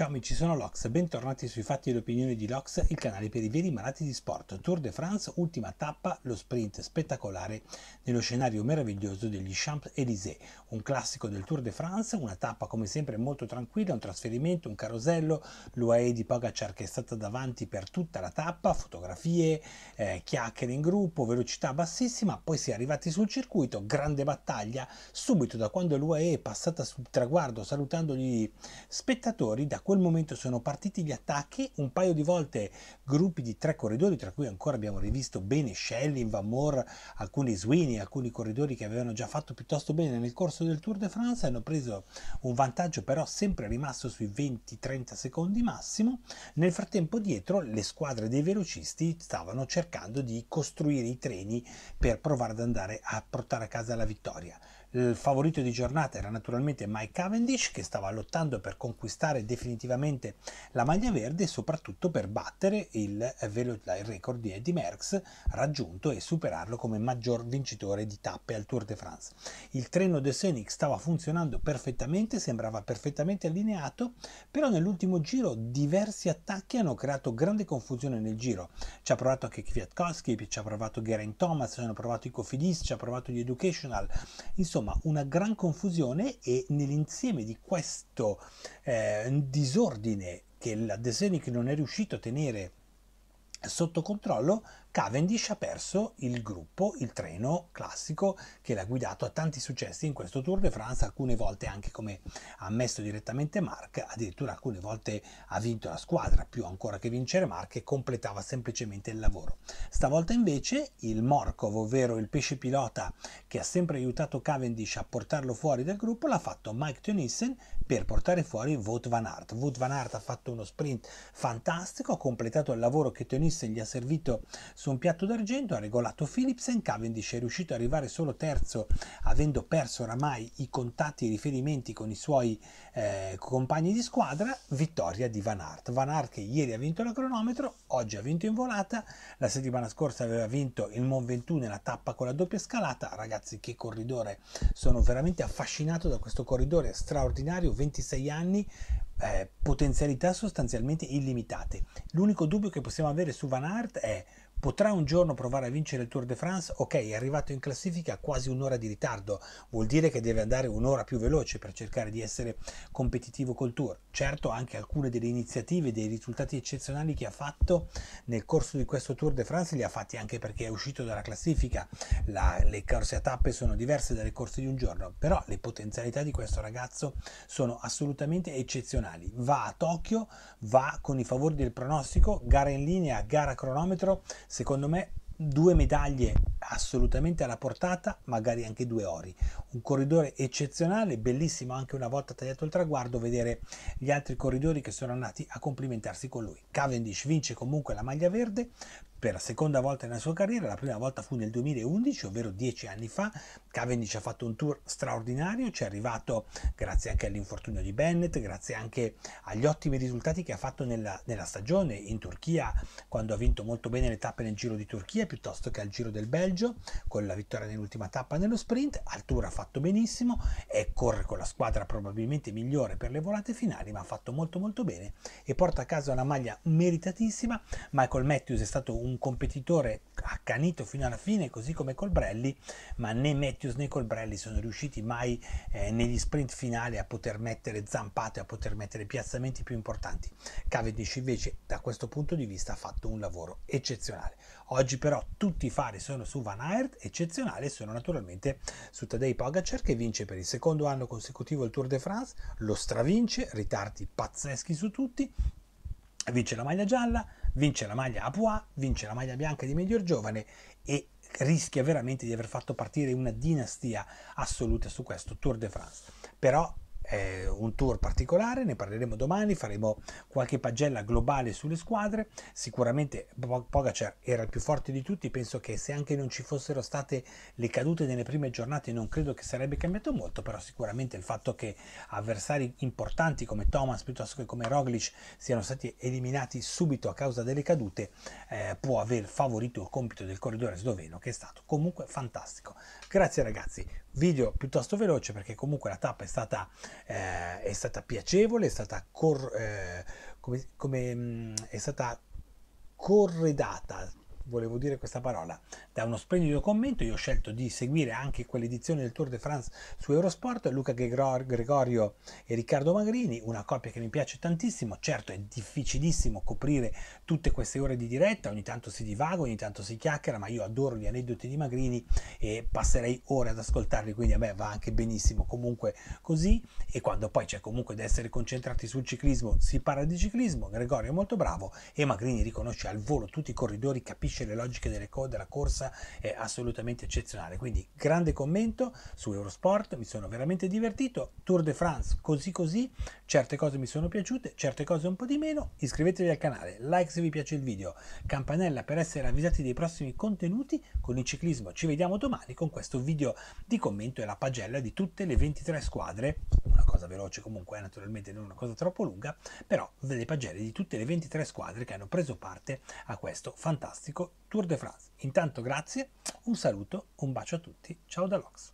Ciao amici, sono Lox, bentornati sui fatti e le opinioni di Lox, il canale per i veri malati di sport. Tour de France, ultima tappa, lo sprint spettacolare nello scenario meraviglioso degli Champs-Élysées. Un classico del Tour de France, una tappa come sempre molto tranquilla, un trasferimento, un carosello, l'UAE di Pogacar che è stata davanti per tutta la tappa, fotografie, eh, chiacchiere in gruppo, velocità bassissima, poi si è arrivati sul circuito, grande battaglia, subito da quando l'UAE è passata sul traguardo salutando gli spettatori, da quel momento sono partiti gli attacchi, un paio di volte gruppi di tre corridori, tra cui ancora abbiamo rivisto bene Schelling, Van Moor, alcuni Sweeney, alcuni corridori che avevano già fatto piuttosto bene nel corso del Tour de France, hanno preso un vantaggio però sempre rimasto sui 20-30 secondi massimo. Nel frattempo dietro le squadre dei velocisti stavano cercando di costruire i treni per provare ad andare a portare a casa la vittoria. Il eh, favorito di giornata era naturalmente Mike Cavendish che stava lottando per conquistare definitivamente la maglia verde e soprattutto per battere il, eh, il record di Eddie Merckx raggiunto e superarlo come maggior vincitore di tappe al Tour de France. Il treno de Scenic stava funzionando perfettamente, sembrava perfettamente allineato, però nell'ultimo giro diversi attacchi hanno creato grande confusione nel giro. Ci ha provato anche Kwiatkowski, ci ha provato Geraint Thomas, ci hanno provato i Cofidis, ci ha provato gli Educational, insomma insomma una gran confusione e nell'insieme di questo eh, disordine che la De non è riuscito a tenere sotto controllo, Cavendish ha perso il gruppo, il treno classico che l'ha guidato a tanti successi in questo Tour de France, alcune volte anche come ha ammesso direttamente Mark, addirittura alcune volte ha vinto la squadra, più ancora che vincere Mark, e completava semplicemente il lavoro. Stavolta invece il Morkov, ovvero il pesce pilota che ha sempre aiutato Cavendish a portarlo fuori dal gruppo, l'ha fatto Mike Teunissen per portare fuori Wout Van Aert. Wout Van Aert ha fatto uno sprint fantastico, ha completato il lavoro che Teunissen Smith gli ha servito su un piatto d'argento, ha regolato Philipsen, Cavendish è riuscito ad arrivare solo terzo avendo perso oramai i contatti e i riferimenti con i suoi eh, compagni di squadra, vittoria di Van Aert. Van Aert che ieri ha vinto la cronometro, oggi ha vinto in volata, la settimana scorsa aveva vinto il Mont Ventoux nella tappa con la doppia scalata, ragazzi che corridore, sono veramente affascinato da questo corridore straordinario, 26 anni, eh, potenzialità sostanzialmente illimitate. L'unico dubbio che possiamo avere su Van Aert è Potrà un giorno provare a vincere il Tour de France? Ok, è arrivato in classifica quasi un'ora di ritardo, vuol dire che deve andare un'ora più veloce per cercare di essere competitivo col Tour. Certo, anche alcune delle iniziative, dei risultati eccezionali che ha fatto nel corso di questo Tour de France li ha fatti anche perché è uscito dalla classifica. La, le corse a tappe sono diverse dalle corse di un giorno, però le potenzialità di questo ragazzo sono assolutamente eccezionali. Va a Tokyo, va con i favori del pronostico, gara in linea, gara cronometro, Secondo me due medaglie assolutamente alla portata, magari anche due ori. Un corridore eccezionale, bellissimo anche una volta tagliato il traguardo vedere gli altri corridori che sono andati a complimentarsi con lui. Cavendish vince comunque la maglia verde, per la seconda volta nella sua carriera, la prima volta fu nel 2011, ovvero dieci anni fa, Cavendish ha fatto un tour straordinario, ci è arrivato grazie anche all'infortunio di Bennett, grazie anche agli ottimi risultati che ha fatto nella, nella stagione in Turchia, quando ha vinto molto bene le tappe nel Giro di Turchia piuttosto che al Giro del Belgio, con la vittoria nell'ultima tappa nello sprint, al tour ha fatto benissimo e corre con la squadra probabilmente migliore per le volate finali, ma ha fatto molto molto bene e porta a casa una maglia meritatissima. Michael Matthews è stato un un competitore accanito fino alla fine, così come Colbrelli, ma né Matthews né Colbrelli sono riusciti mai eh, negli sprint finali a poter mettere zampate, a poter mettere piazzamenti più importanti. Cavendish invece da questo punto di vista ha fatto un lavoro eccezionale. Oggi però tutti i fari sono su Van Aert, eccezionale sono naturalmente su Tadei Pogacar che vince per il secondo anno consecutivo il Tour de France, lo stravince, ritardi pazzeschi su tutti, vince la maglia gialla, vince la maglia Apuà, vince la maglia bianca di miglior giovane e rischia veramente di aver fatto partire una dinastia assoluta su questo Tour de France. Però eh, un tour particolare, ne parleremo domani, faremo qualche pagella globale sulle squadre, sicuramente Pogacar era il più forte di tutti, penso che se anche non ci fossero state le cadute nelle prime giornate non credo che sarebbe cambiato molto, però sicuramente il fatto che avversari importanti come Thomas piuttosto che come Roglic siano stati eliminati subito a causa delle cadute eh, può aver favorito il compito del corridore sloveno che è stato comunque fantastico. Grazie ragazzi, video piuttosto veloce perché comunque la tappa è stata, eh, è stata piacevole, è stata, cor, eh, come, come, mm, è stata corredata volevo dire questa parola, da uno splendido commento. Io ho scelto di seguire anche quell'edizione del Tour de France su Eurosport, Luca Gregorio e Riccardo Magrini, una coppia che mi piace tantissimo. Certo è difficilissimo coprire tutte queste ore di diretta, ogni tanto si divaga, ogni tanto si chiacchiera, ma io adoro gli aneddoti di Magrini e passerei ore ad ascoltarli, quindi a me va anche benissimo comunque così. E quando poi c'è comunque da essere concentrati sul ciclismo, si parla di ciclismo, Gregorio è molto bravo e Magrini riconosce al volo tutti i corridori, capisce capisce le logiche delle code, della corsa è assolutamente eccezionale. Quindi grande commento su Eurosport, mi sono veramente divertito. Tour de France così così, certe cose mi sono piaciute, certe cose un po' di meno. Iscrivetevi al canale, like se vi piace il video, campanella per essere avvisati dei prossimi contenuti con il ciclismo. Ci vediamo domani con questo video di commento e la pagella di tutte le 23 squadre, una cosa veloce comunque, eh, naturalmente non una cosa troppo lunga, però delle pagelle di tutte le 23 squadre che hanno preso parte a questo fantastico Ecco, Tour de France. Intanto grazie, un saluto, un bacio a tutti, ciao da Lox.